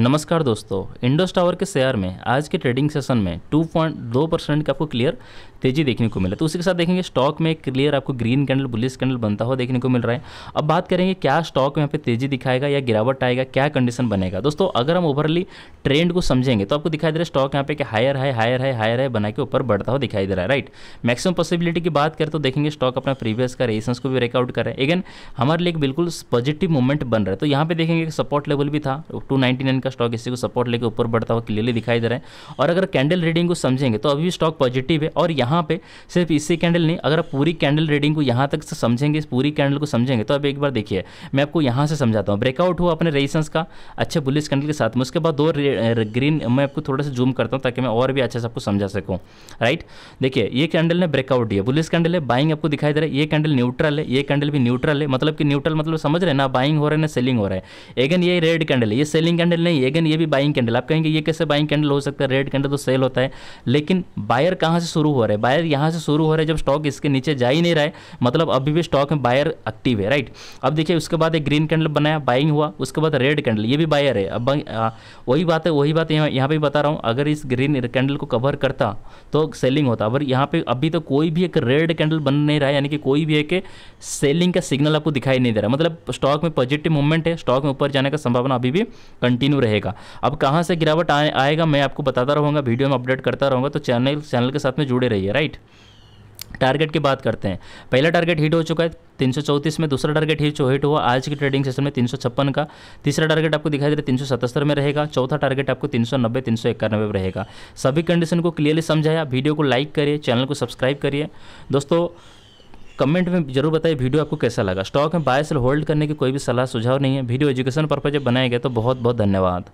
नमस्कार दोस्तों इंडोस टावर के शेयर में आज के ट्रेडिंग सेशन में 2.2 परसेंट की आपको क्लियर तेजी देखने को मिला तो उसी के साथ देखेंगे स्टॉक में क्लियर आपको ग्रीन कैंडल बुलिस कैंडल बनता हुआ देखने को मिल रहा है अब बात करेंगे क्या स्टॉक में यहाँ पे तेजी दिखाएगा या गिरावट आएगा क्या कंडीशन बनेगा दोस्तों अगर हम ओवरली ट्रेंड को समझेंगे तो आपको दिखाई दे रहा है स्टॉक यहाँ पे हायर है हायर है हायर है बना के ऊपर बढ़ता हुआ दिखाई दे रहा है राइट मैक्सिमम पॉसिबिलिटी की बात करें तो देखेंगे स्टॉक अपना प्रीवियस का रेसेंस को भी ब्रेकआउट करें एगेन हमारे लिए बिल्कुल पॉजिटिव मूवमेंट बन रहा है तो यहाँ पे देखेंगे सपोर्ट लेवल भी था टू का का स्टॉक इसी को सपोर्ट लेकर ऊपर बढ़ता हुआ क्लियरली दिखाई दे रहा है और अगर कैंडल रीडिंग को समझेंगे तो अभी भी स्टॉक पॉजिटिव है और यहाँ पे सिर्फ इसी कैंडल नहीं अगर आप पूरी कैंडल रीडिंग को यहाँ तक समझेंगे पूरी कैंडल को समझेंगे तो अब एक बार देखिए मैं आपको यहाँ से समझाता हूँ ब्रेकआउट हुआ अपने रेसेंस का अच्छे बुलिस कैंडल के साथ में उसके बाद दो ग्रीन मैं आपको थोड़ा सा जूम करता हूँ ताकि मैं और भी अच्छे से आपको समझा सकूँ राइट देखिए ये कैंडल ने ब्रेकआउट दिया बुलिस कैंडल है बाइंग आपको दिखाई दे रहा है ये कैंडल न्यूट्रल है ये कैंडल भी न्यूट्रल है मतलब कि न्यूट्रल मतलब समझ रहे हैं ना बाइंग हो रहा है ना सेलिंग हो रहा है एगन ये रेड कैंडल है ये सेलिंग कैंडल नहीं नहीं अगेन ये भी बाइंग कैंडल आप कहेंगे ये कैसे बाइंग कैंडल हो सकता है रेड कैंडल तो सेल होता है लेकिन बायर कहाँ से शुरू हो रहा है बायर यहाँ से शुरू हो रहा है जब स्टॉक इसके नीचे जा ही नहीं रहा है मतलब अभी भी स्टॉक में बायर एक्टिव है राइट अब देखिए उसके बाद एक ग्रीन कैंडल बनाया बाइंग हुआ उसके बाद रेड कैंडल ये भी बायर है अब वही बात है वही बात यहाँ यहाँ पर बता रहा हूँ अगर इस ग्रीन कैंडल को कवर करता तो सेलिंग होता अगर यहाँ पर अभी तो कोई भी एक रेड कैंडल बन नहीं रहा है यानी कि कोई भी एक सेलिंग का सिग्नल आपको दिखाई नहीं दे रहा मतलब स्टॉक में पॉजिटिव मूवमेंट है स्टॉक में ऊपर जाने का संभावना अभी भी कंटिन्यू रहेगा अब कहाँ से गिरावट आ, आएगा मैं आपको बताता रहूँगा वीडियो में अपडेट करता रहूँगा तो चैनल चैनल के साथ में जुड़े रहिए राइट टारगेट की बात करते हैं पहला टारगेट हिट हो चुका है तीन में दूसरा टारगेट हिट हिट हुआ आज की ट्रेडिंग सेशन में तीन का तीसरा टारगेट आपको दिखाई दे रहा है तीन में रहेगा चौथा टारगेट आपको तीन सौ नब्बे तीन में रहेगा सभी कंडीशन को क्लियरली समझाया वीडियो को लाइक करिए चैनल को सब्सक्राइब करिए दोस्तों कमेंट में जरूर बताइए वीडियो आपको कैसा लगा स्टॉक में बाय सेल होल्ड करने की कोई भी सलाह सुझाव नहीं है वीडियो एजुकेशन पर्पज बनाया गया तो बहुत बहुत धन्यवाद